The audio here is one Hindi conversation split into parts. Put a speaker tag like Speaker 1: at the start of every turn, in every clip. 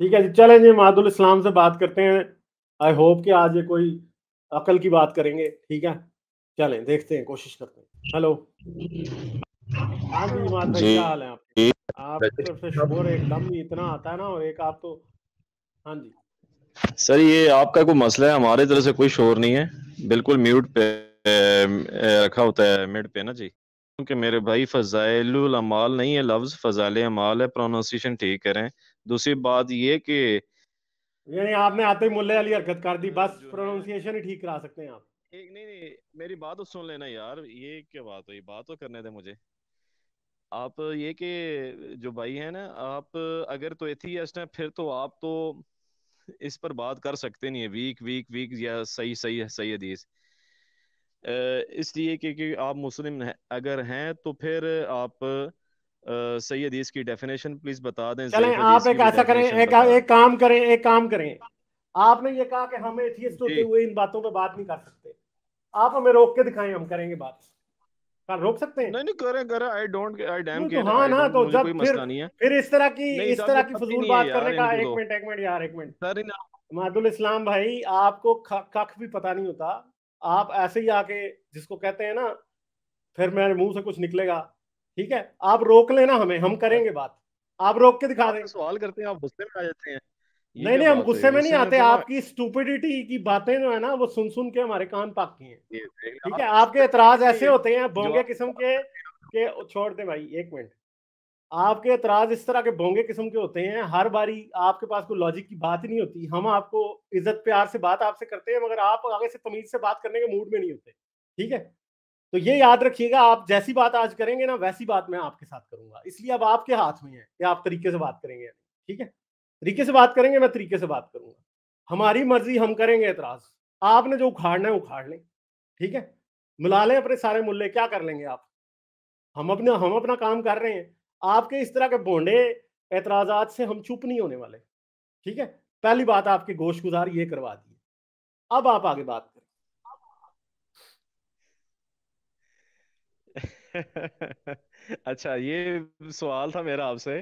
Speaker 1: ठीक है जी चले जी मादुल इस्लाम से बात करते हैं आई होप कि आज ये कोई अकल की बात करेंगे ठीक है चलें देखते हैं कोशिश करते हैं हेलो हाँ जी मादुल क्या हाल है आपके आप तरफ तो से एकदम इतना आता है ना और एक आप तो हाँ जी
Speaker 2: सर ये आपका कोई मसला है हमारे तरह से कोई शोर नहीं है बिल्कुल म्यूट पे रखा होता है मिड पे ना जी क्योंकि मेरे भाई फजाइल अमाल नहीं है लफ्ज फजाइल अमाल है प्रोनाउंसिएशन ठीक करें दूसरी बात ये कि
Speaker 1: यानी आपने आते ही मुल्ले वाली हरकत कर दी बस प्रोनाउंसिएशन ही ठीक करा सकते हैं आप एक नहीं
Speaker 2: नहीं मेरी बात तो सुन लेना यार ये क्या बात हुई बात तो करने दे मुझे आप ये कि जो भाई है ना आप अगर तो एथियस्ट हैं फिर तो आप तो इस पर बात कर सकते नहीं है वीक वीक वीक या सही सही है सही हदीस इसलिए कि, कि आप मुस्लिम है अगर हैं तो फिर आप Uh, सही है इसकी डेफिनेशन प्लीज बता दें चलें आप एक ऐसा करें एक, एक
Speaker 1: काम करें एक काम करें आपने ये कहा कि हम एथियस्ट होते हुए इन बातों पे बात नहीं कर सकते आप हमें रोक के दिखाएं हम करेंगे बात कल रोक सकते हैं नहीं नहीं करें करें आई डोंट आई डैम के हां ना तो जब फिर फिर इस तरह की इस तरह की फजूल बात करने का एक मिनट एक मिनट यार एक मिनट सर मादुल इस्लाम भाई आपको कख भी पता नहीं होता आप ऐसे ही आके जिसको कहते हैं ना फिर मेरे मुंह से कुछ निकलेगा ठीक है आप रोक लेना हमें हम करेंगे हाँ। बात आप रोक के दिखा हैं तो सवाल करते हैं आप गुस्से में आ जाते हैं नहीं नहीं हम गुस्से में नहीं आते आपकी स्टूपिडिटी की बातें जो है ना वो सुन सुन के हमारे कान पाक की हैं ठीक है आपके एतराज ऐसे होते हैं बोंगे किस्म के के छोड़ दे भाई एक मिनट आपके एतराज इस तरह के बोंगे किस्म के होते हैं हर बारी आपके पास कोई लॉजिक की बात ही नहीं होती हम आपको इज्जत प्यार से बात आपसे करते हैं मगर आप आगे से तमीज से बात करने के मूड में नहीं होते ठीक है तो ये याद रखिएगा आप जैसी बात आज करेंगे ना वैसी बात मैं आपके साथ करूंगा इसलिए अब आपके हाथ में है कि आप तरीके से बात करेंगे ठीक है तरीके से बात करेंगे मैं तरीके से बात करूंगा हमारी मर्जी हम करेंगे एतराज आपने जो उखाड़ना है उखाड़ लें ठीक है मिला लें अपने सारे मुल्ले क्या कर लेंगे आप हम अपने हम अपना काम कर रहे हैं आपके इस तरह के बोंडे एतराजात से हम चुप नहीं होने वाले ठीक है पहली बात आपके गोश गुजार ये करवा दी अब आप आगे बात अच्छा ये सवाल
Speaker 2: था मेरा आपसे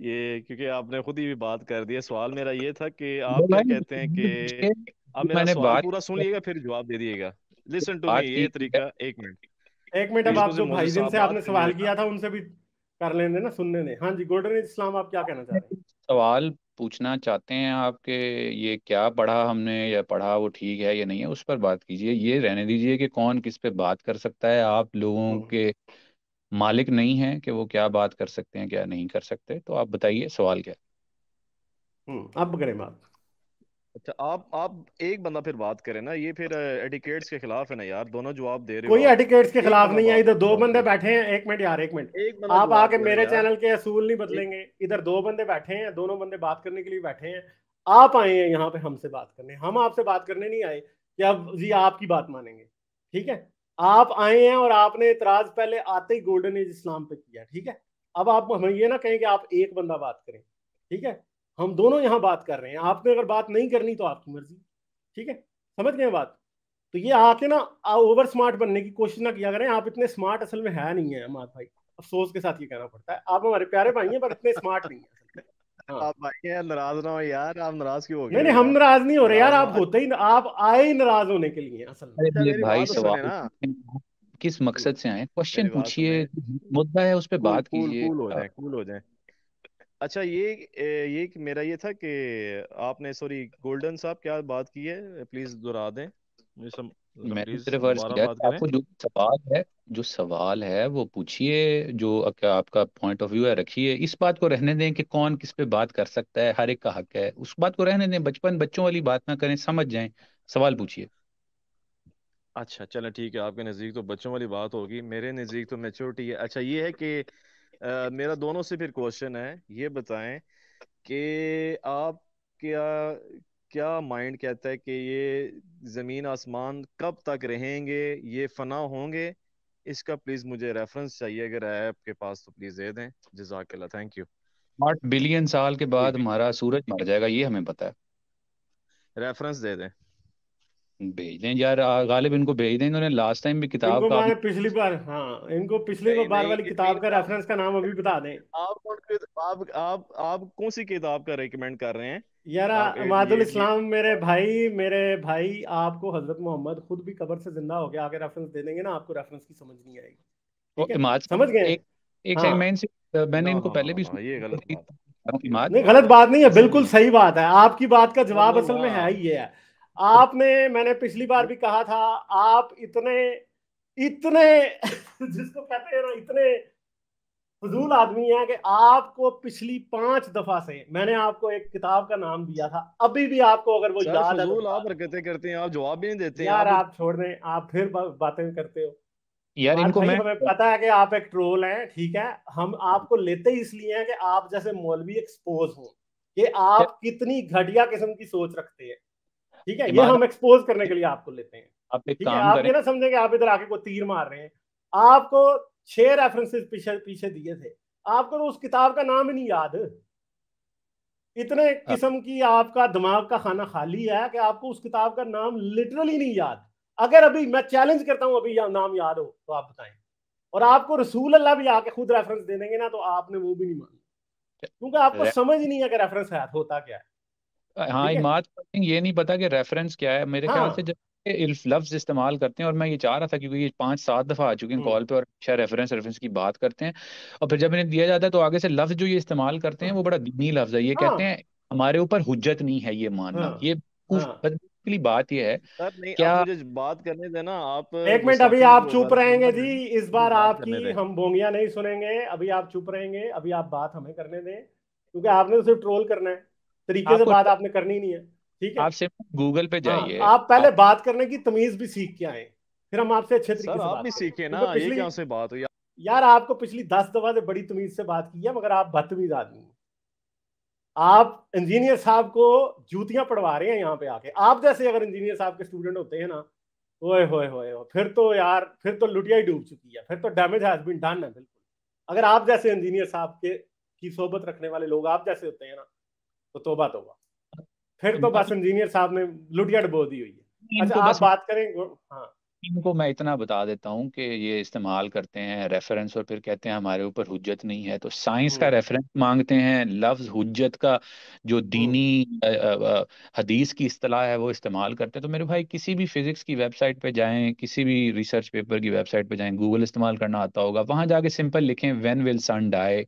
Speaker 2: ये क्योंकि आपने खुद ही बात कर दी है सवाल मेरा ये था कि आप क्या कहते हैं कि आप मेरा मैंने सवाल बात पूरा सुन लीजिएगा फिर जवाब दे दिएगा लिसन टू मी ये
Speaker 3: तरीका एक मिनट
Speaker 1: एक मिनट अब आप जो भाई जिनसे आपने सवाल किया था उनसे भी कर लेने ना सुनने ने हाँ जी गोल्डन इस्लाम आप क्या कहना चाह रहे हैं
Speaker 3: सवाल पूछना चाहते हैं आपके ये क्या पढ़ा हमने या पढ़ा वो ठीक है या नहीं है उस पर बात कीजिए ये रहने दीजिए कि कौन किस पे बात कर सकता है आप लोगों हम्म। के मालिक नहीं है कि वो क्या बात कर सकते हैं क्या नहीं कर सकते तो आप बताइए सवाल क्या है
Speaker 1: हम्म, आप करें बात
Speaker 2: अच्छा आप आप एक बंदा फिर बात करें ना ये फिर एटिकेट्स के खिलाफ है ना यार दोनों जवाब
Speaker 1: दे रहे कोई एटिकेट्स के खिलाफ नहीं है इधर दो बंदे बैठे हैं एक मिनट यार एक मिनट आप आके मेरे चैनल के असूल नहीं बदलेंगे इधर दो बंदे बैठे हैं दोनों बंदे बात करने के लिए बैठे हैं आप आए हैं यहाँ पे हमसे बात करने हम आपसे बात करने नहीं आए कि अब जी आपकी बात मानेंगे ठीक है आप आए हैं और आपने इतराज पहले आते ही गोल्डन एज इस्लाम पे किया ठीक है अब आप हमें ये ना कहें कि आप एक बंदा बात करें ठीक है हम दोनों यहां बात कर रहे हैं आपने अगर बात नहीं करनी तो आपकी मर्जी ठीक है समझ गए बात तो ये आके ना ओवर स्मार्ट बनने की कोशिश ना किया करें आप इतने स्मार्ट असल में है नहीं है अमाद भाई अफसोस के साथ ये कहना पड़ता है आप हमारे प्यारे भाई हैं पर इतने स्मार्ट नहीं है हाँ। आप भाई हैं नाराज ना हो यार आप नाराज क्यों हो गए नहीं नहीं हम नाराज नहीं हो रहे यार आप होते ही आप आए नाराज होने के लिए असल में अच्छा, भाई तो सवाल
Speaker 3: किस मकसद से आए क्वेश्चन पूछिए मुद्दा है उस पर बात कीजिए कूल हो जाए
Speaker 2: कूल हो जाए अच्छा ये ये मेरा ये था कि आपने सॉरी गोल्डन साहब क्या बात की है प्लीज दोहरा दें मतलब मैंने सिर्फ अर्ज किया
Speaker 3: आपको जो सवाल है जो सवाल है वो पूछिए जो आपका पॉइंट ऑफ व्यू है रखिए इस बात को रहने दें कि कौन किस पे बात कर सकता है हर एक का हक है उस बात को रहने दें बचपन बच्चों वाली बात ना करें समझ जाएं सवाल पूछिए अच्छा
Speaker 2: चलो ठीक है आपके नज़दीक तो बच्चों वाली बात होगी मेरे नज़दीक तो मेच्योरिटी है अच्छा ये है कि मेरा दोनों से फिर क्वेश्चन है ये बताएं कि आप क्या क्या माइंड कहता है कि ये जमीन आसमान कब तक रहेंगे ये फना होंगे इसका प्लीज मुझे रेफरेंस चाहिए अगर है आपके पास तो प्लीज दे दें
Speaker 3: जजाक थैंक यू आठ बिलियन साल के बाद हमारा सूरज मर जाएगा ये हमें पता है रेफरेंस दे दें भेज दें यार गालिब इनको भेज दें इन्होंने लास्ट टाइम भी किताब का मैंने
Speaker 1: पिछली बार हाँ इनको पिछली बार बार वाली किताब का रेफरेंस का नाम अभी बता दें आप कौन
Speaker 2: आप आप आप कौन सी किताब का रेकमेंड कर रहे हैं
Speaker 1: यार मादुल इस्लाम मेरे भाई मेरे भाई आपको हजरत मोहम्मद खुद भी कब्र से जिंदा हो गया आगे रेफरेंस दे देंगे ना आपको रेफरेंस की समझ नहीं
Speaker 3: आएगी समझ गए एक हाँ। सेगमेंट से मैंने
Speaker 1: इनको हाँ, पहले भी हाँ, हाँ, ये गलत बात नहीं गलत बात नहीं है बिल्कुल सही बात है आपकी बात का जवाब असल में है ही है आपने मैंने पिछली बार भी कहा था आप इतने इतने जिसको कहते हैं ना इतने फजूल आदमी हैं कि आपको पिछली पांच दफा से मैंने आपको एक किताब का नाम दिया था अभी भी आपको अगर वो याद है तो आप हरकतें करते हैं आप जवाब भी नहीं देते यार आप छोड़ दें आप फिर बातें करते हो
Speaker 3: यार इनको मैं हमें
Speaker 1: पता है कि आप एक ट्रोल हैं ठीक है हम आपको लेते ही इसलिए हैं कि आप जैसे मौलवी एक्सपोज हो कि आप कितनी घटिया किस्म की सोच रखते हैं ठीक है ये हम एक्सपोज करने के लिए आपको लेते हैं
Speaker 3: आप एक काम आप ये ना
Speaker 1: समझे कि आप इधर आके को तीर मार रहे हैं आपको छह रेफरेंसेस पीछे पीछे दिए थे आपको तो उस किताब का नाम ही नहीं याद इतने हाँ। किस्म की आपका दिमाग का खाना खाली है कि आपको उस किताब का नाम लिटरली नहीं याद अगर अभी मैं चैलेंज करता हूं अभी या, नाम याद हो तो आप बताएं और आपको रसूल अल्लाह भी आके खुद रेफरेंस दे देंगे ना तो आपने वो भी नहीं माना क्योंकि आपको समझ नहीं है कि रेफरेंस है होता क्या है
Speaker 3: हाँ इमाद ये नहीं पता कि रेफरेंस क्या है मेरे ख्याल से हाँ। जब लफ्ज इस्तेमाल करते हैं और मैं ये चाह रहा था क्योंकि ये पांच सात दफा आ चुके हैं कॉल हम्म। पे और हमेशा रेफरेंस रेफरेंस की बात करते हैं और फिर जब इन्हें दिया जाता है तो आगे से लफ्ज जो ये इस्तेमाल करते हैं वो बड़ा दीनी लफ्ज है ये हाँ। कहते हैं हमारे ऊपर हुज्जत नहीं है ये मानना हाँ। ये बेसिकली बात ये है क्या आप बात करने देना आप एक मिनट अभी आप चुप रहेंगे
Speaker 1: जी इस बार आपकी हम बोंगिया नहीं सुनेंगे अभी आप चुप रहेंगे अभी आप बात हमें करने दें क्योंकि आपने सिर्फ ट्रोल करना है तरीके से बात आपने करनी नहीं है
Speaker 3: ठीक है आप सिर्फ गूगल पे हाँ, जाइए हाँ, आप
Speaker 1: पहले आप... बात करने की तमीज भी सीख के आए फिर हम आपसे अच्छे तरीके से बात सीखे ना पिछली से बात हो यार आपको पिछली दस दफा से बड़ी तमीज से बात की है मगर आप बदतमीज आदमी आप इंजीनियर साहब को जूतियां पढ़वा रहे हैं यहाँ पे आके आप जैसे अगर इंजीनियर साहब के स्टूडेंट होते हैं ना ओए होए होए फिर तो यार फिर तो लुटिया ही डूब चुकी है फिर तो डैमेज हैज बीन डन है बिल्कुल अगर आप जैसे इंजीनियर साहब के की सोबत रखने वाले लोग आप जैसे होते हैं ना तो तोबा तोबा फिर तो बस इंजीनियर साहब ने लुटियट बो दी हुई है अच्छा आप बात करें हाँ
Speaker 3: इनको मैं इतना बता देता हूँ कि ये इस्तेमाल करते हैं रेफरेंस और फिर कहते हैं हमारे ऊपर हुज्जत नहीं है तो साइंस का रेफरेंस हम्म। मांगते हैं लफ्ज हुज्जत का जो हम्म। दीनी हदीस की इस्तलाह है वो इस्तेमाल करते हैं तो मेरे भाई किसी भी फिजिक्स की वेबसाइट पे जाएं किसी भी रिसर्च पेपर की वेबसाइट पे जाएं गूगल इस्तेमाल करना आता होगा वहां जाके सिंपल लिखें वेन विल सन डाई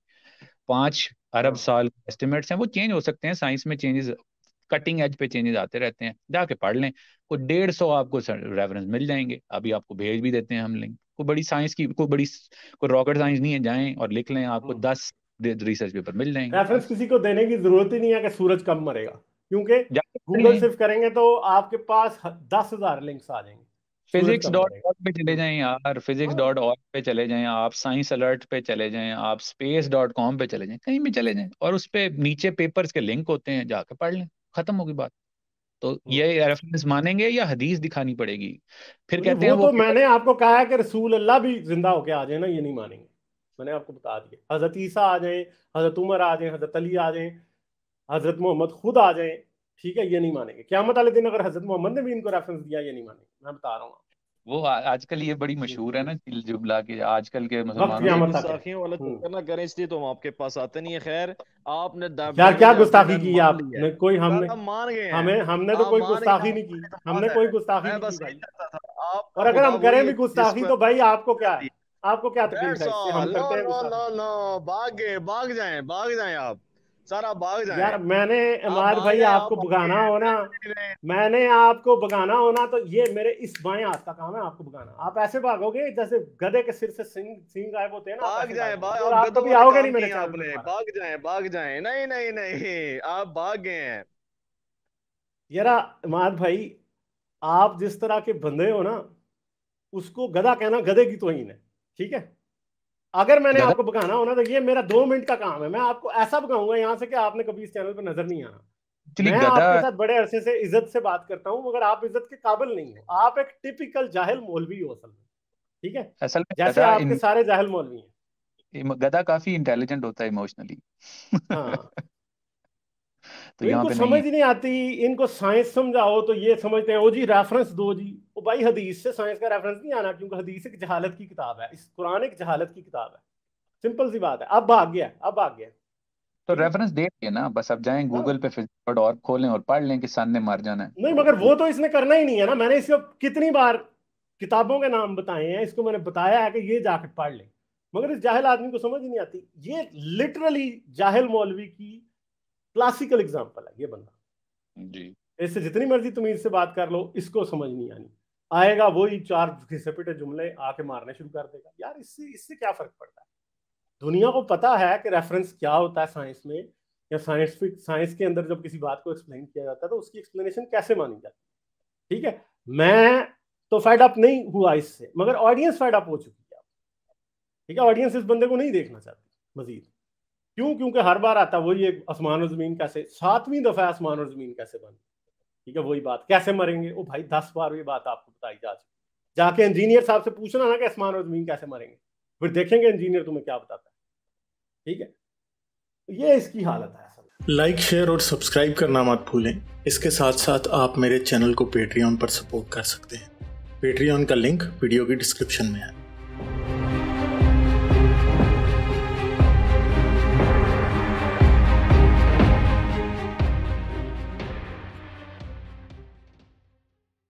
Speaker 3: पांच अरब साल एस्टिमेट्स हैं वो चेंज हो सकते हैं साइंस में चेंजेस कटिंग एज पे चेंजेस आते रहते हैं जाके पढ़ लें कोई डेढ़ सौ आपको रेफरेंस मिल जाएंगे अभी आपको भेज भी देते हैं हम लिंक को बड़ी साइंस की कोई बड़ी कोई रॉकेट साइंस नहीं है जाएं और लिख लें आपको हाँ। दस रिसर्च पेपर मिल जाएंगे
Speaker 1: रेफरेंस किसी को देने की जरूरत ही नहीं है कि सूरज कम मरेगा क्योंकि
Speaker 3: गूगल सिर्फ
Speaker 1: करेंगे तो आपके पास दस हजार लिंक्स आ जाएंगे
Speaker 3: फिजिक्स डॉट ऑर्ग पे चले जाएं यार फिजिक्स डॉट ऑर्ग हाँ। पे चले जाएं आप साइंस अलर्ट पे चले जाएं आप स्पेस डॉट कॉम पे चले जाएं कहीं भी चले जाएं और उस पर नीचे पेपर्स के लिंक होते हैं जाके पढ़ लें खत्म होगी बात तो हाँ। ये रेफरेंस मानेंगे या हदीस दिखानी पड़ेगी फिर कहते हैं वो, वो तो मैंने
Speaker 1: आपको कहा है कि रसूल अल्लाह भी जिंदा होके आ जाए ना ये नहीं मानेंगे मैंने आपको बता दिया हजरत ईसा आ जाए हजरत उमर आ जाए हजरत अली आ जाए हजरत मोहम्मद खुद आ जाए ठीक है ये नहीं मानेंगे क्या मत दिन अगर हजरत मोहम्मद ने भी इनको रेफरेंस दिया ये नहीं मानेंगे मैं बता रहा हूँ
Speaker 3: वो आजकल ये बड़ी मशहूर है ना चिल जुमला के आजकल के मुसलमानों तो हम्म। ना करें इसलिए तो हम आपके पास
Speaker 1: आते नहीं है खैर आपने यार क्या गुस्ताखी की आपने कोई हमने मान गए हमें हमने तो कोई गुस्ताखी नहीं की हमने कोई गुस्ताखी नहीं की और अगर हम करें भी गुस्ताखी तो भाई आपको क्या आपको क्या तकलीफ है हम करते हैं ना ना
Speaker 2: भाग गए भाग
Speaker 1: जाएं भाग जाएं आप सारा भाग जाए यार मैंने इमार भाई आपको भगाना हो ना मैंने आपको भगाना हो ना तो ये मेरे इस बाएं हाथ का काम है आपको भगाना आप ऐसे भागोगे जैसे गधे के सिर से सिंह सिंह गायब होते हैं ना भाग जाए भाग आप भी आओगे नहीं मेरे चैनल
Speaker 2: भाग जाए भाग जाए नहीं नहीं नहीं आप भाग गए हैं
Speaker 1: यार इमार भाई आप जिस तरह के बंदे हो ना उसको गधा कहना गधे की तोहीन है ठीक है अगर मैंने आपको बकाना होना तो ये मेरा दो मिनट का काम है मैं आपको ऐसा बकाऊंगा यहाँ से कि आपने कभी इस चैनल पर नजर नहीं आना मैं आपके साथ बड़े अरसे से इज्जत से बात करता हूँ मगर आप इज्जत के काबिल नहीं हो आप एक टिपिकल जाहिल मौलवी हो असल में ठीक है
Speaker 3: असल में जैसे आपके इन... सारे जाहिल मौलवी हैं गधा काफी इंटेलिजेंट होता है इमोशनली हाँ। तो इनको समझ
Speaker 1: नहीं आती इनको साइंस समझाओ तो ये समझते हैं ओ जी रेफरेंस दो जी वो भाई हदीस से साइंस का रेफरेंस नहीं आना क्योंकि हदीस एक जहालत की किताब है इस कुरान एक जहालत की किताब है सिंपल सी बात है अब भाग गया अब भाग
Speaker 3: गया तो रेफरेंस दे दिए ना बस अब जाएं गूगल पे फिजिक्स और खोलें और पढ़ लें कि सन ने मार जाना है
Speaker 1: नहीं मगर वो तो इसने करना ही नहीं है ना मैंने इसको कितनी बार किताबों के नाम बताए हैं इसको मैंने बताया है कि ये जाकर पढ़ लें मगर इस जाहिल आदमी को समझ ही नहीं आती ये लिटरली जाहिल मौलवी की क्लासिकल एग्जाम्पल है ये बंदा जी इससे जितनी मर्जी तुम इससे बात कर लो इसको समझ नहीं आनी आएगा वही चार घिसेपिटे जुमले आके मारने शुरू कर देगा यार इससे इससे क्या फर्क पड़ता है दुनिया को पता है कि रेफरेंस क्या होता है साइंस में या साइंटिफिक साइंस के अंदर जब किसी बात को एक्सप्लेन किया जाता है तो उसकी एक्सप्लेनेशन कैसे मानी जाती है ठीक है मैं तो फेड अप नहीं हुआ इससे मगर ऑडियंस फेड अप हो चुकी है ठीक है ऑडियंस इस बंदे को नहीं देखना चाहती मजीद क्यों क्योंकि हर बार आता वही एक आसमान और जमीन कैसे सातवीं दफा आसमान और जमीन कैसे बन ठीक है वही बात कैसे मरेंगे ओ भाई दस बार भी बात आपको बताई जा चुकी जाके इंजीनियर साहब से पूछना ना कि आसमान और जमीन कैसे मरेंगे फिर देखेंगे इंजीनियर तुम्हें क्या बताता है ठीक है तो ये इसकी हालत है लाइक शेयर और सब्सक्राइब करना मत भूलें इसके साथ साथ आप मेरे चैनल को पेट्रियन पर सपोर्ट कर सकते हैं पेट्रियन का लिंक वीडियो की डिस्क्रिप्शन में है